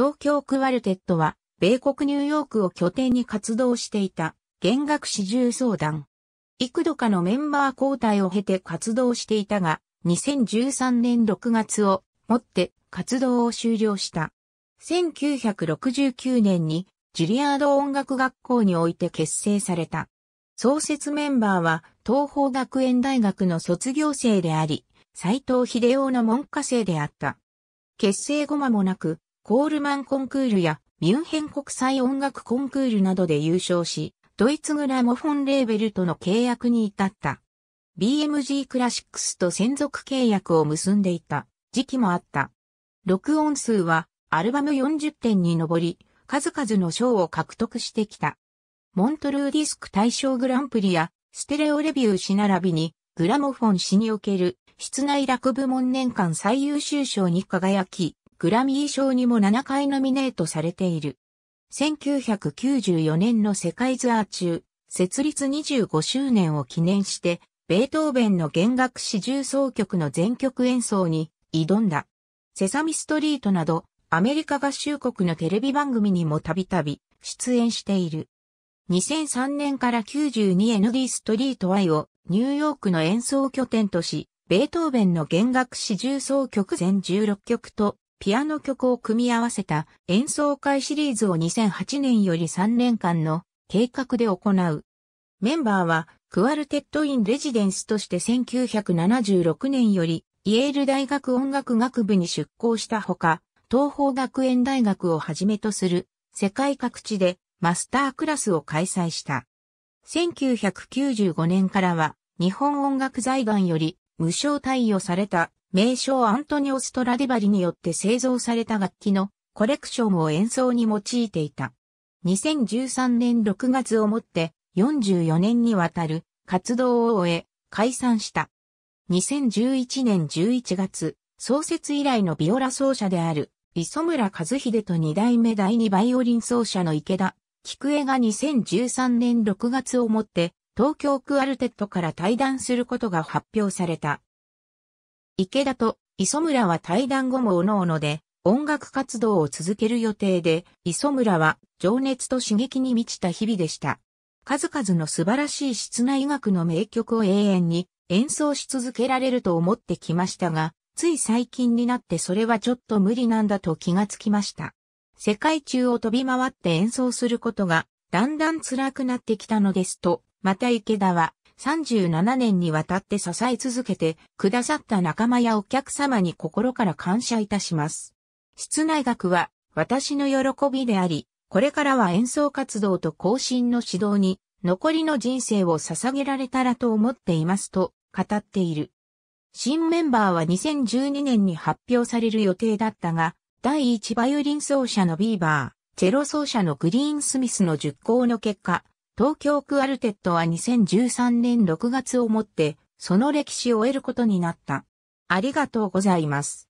東京クワルテットは、米国ニューヨークを拠点に活動していた、弦楽四重奏団。幾度かのメンバー交代を経て活動していたが、2013年6月をもって活動を終了した。1969年にジュリアード音楽学校において結成された。創設メンバーは東方学園大学の卒業生であり、斎藤秀夫の門下生であった。結成後間もなく、コールマンコンクールやミュンヘン国際音楽コンクールなどで優勝し、ドイツグラモフォンレーベルとの契約に至った。BMG クラシックスと専属契約を結んでいた時期もあった。録音数はアルバム40点に上り、数々の賞を獲得してきた。モントルーディスク大賞グランプリやステレオレビュー誌並びにグラモフォン誌における室内楽部門年間最優秀賞に輝き、グラミー賞にも7回ノミネートされている。1994年の世界ツアー中、設立25周年を記念して、ベートーベンの弦楽四重奏曲の全曲演奏に挑んだ。セサミストリートなど、アメリカ合衆国のテレビ番組にもたびたび出演している。2003年から 92ND ストリート Y をニューヨークの演奏拠点とし、ベートーベンの弦楽四重奏曲全16曲とピアノ曲を組み合わせた演奏会シリーズを2008年より3年間の計画で行う。メンバーはクワルテット・イン・レジデンスとして1976年よりイエール大学音楽学部に出向したほか、東方学園大学をはじめとする世界各地でマスタークラスを開催した。1995年からは日本音楽財団より無償貸与された名称アントニオ・ストラディバリによって製造された楽器のコレクションを演奏に用いていた。2013年6月をもって44年にわたる活動を終え解散した。2011年11月、創設以来のビオラ奏者である磯村和秀と二代目第二バイオリン奏者の池田菊江が2013年6月をもって東京クアルテットから退団することが発表された。池田と磯村は対談後も各々で音楽活動を続ける予定で、磯村は情熱と刺激に満ちた日々でした。数々の素晴らしい室内楽の名曲を永遠に演奏し続けられると思ってきましたが、つい最近になってそれはちょっと無理なんだと気がつきました。世界中を飛び回って演奏することがだんだん辛くなってきたのですと、また池田は37年にわたって支え続けてくださった仲間やお客様に心から感謝いたします。室内楽は私の喜びであり、これからは演奏活動と更新の指導に残りの人生を捧げられたらと思っていますと語っている。新メンバーは2012年に発表される予定だったが、第1バイオリン奏者のビーバー、チェロ奏者のグリーンスミスの熟考の結果、東京クアルテットは2013年6月をもって、その歴史を得ることになった。ありがとうございます。